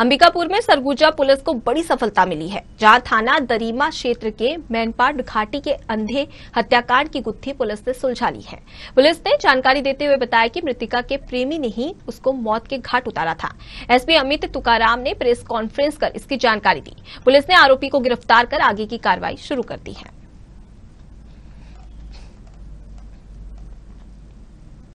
अंबिकापुर में सरगुजा पुलिस को बड़ी सफलता मिली है जहां थाना दरीमा क्षेत्र के मैनपाट घाटी के अंधे हत्याकांड की गुत्थी पुलिस ने सुलझा ली है पुलिस ने जानकारी देते हुए बताया कि मृतिका के प्रेमी ने ही उसको मौत के घाट उतारा था एसपी अमित तुकाराम ने प्रेस कॉन्फ्रेंस कर इसकी जानकारी दी पुलिस ने आरोपी को गिरफ्तार कर आगे की कार्रवाई शुरू कर दी है